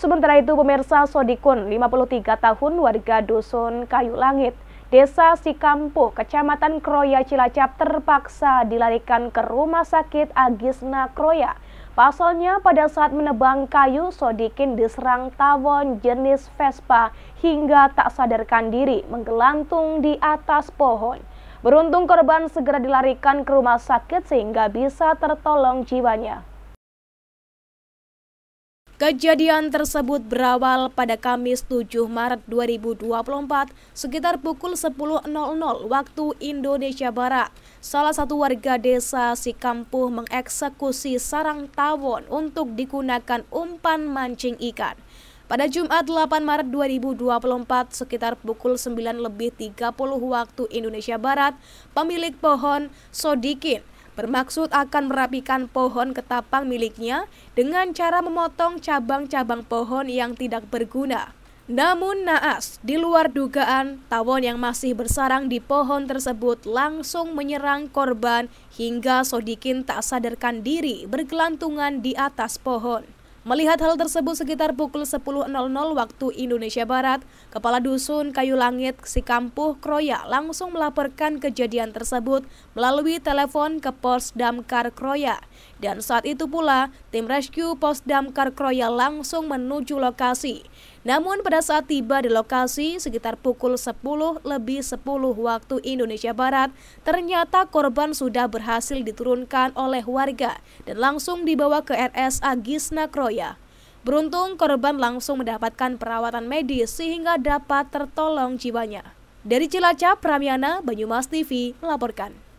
Sementara itu, pemirsa Sodikun, 53 tahun, warga Dusun Kayu Langit, Desa Sikampu, Kecamatan Kroya, Cilacap terpaksa dilarikan ke Rumah Sakit Agisna Kroya. Pasalnya pada saat menebang kayu, Sodikin diserang tawon jenis Vespa hingga tak sadarkan diri menggelantung di atas pohon. Beruntung korban segera dilarikan ke rumah sakit sehingga bisa tertolong jiwanya. Kejadian tersebut berawal pada Kamis 7 Maret 2024 sekitar pukul 10.00 waktu Indonesia Barat. Salah satu warga desa Sikampuh mengeksekusi sarang tawon untuk digunakan umpan mancing ikan. Pada Jumat 8 Maret 2024 sekitar pukul 9 lebih 30 waktu Indonesia Barat, pemilik pohon Sodikin bermaksud akan merapikan pohon ketapang miliknya dengan cara memotong cabang-cabang pohon yang tidak berguna. Namun naas, di luar dugaan, tawon yang masih bersarang di pohon tersebut langsung menyerang korban hingga Sodikin tak sadarkan diri bergelantungan di atas pohon. Melihat hal tersebut sekitar pukul 10.00 waktu Indonesia Barat, Kepala Dusun Kayu Langit Sikampuh Kroya langsung melaporkan kejadian tersebut melalui telepon ke Pos Damkar Kroya. Dan saat itu pula, tim rescue Pos Damkar Kroya langsung menuju lokasi. Namun pada saat tiba di lokasi sekitar pukul 10 lebih 10 waktu Indonesia Barat, ternyata korban sudah berhasil diturunkan oleh warga dan langsung dibawa ke RS Agisna Kroya. Beruntung korban langsung mendapatkan perawatan medis sehingga dapat tertolong jiwanya. Dari Cilacap, Pramyana, Banyumas TV melaporkan.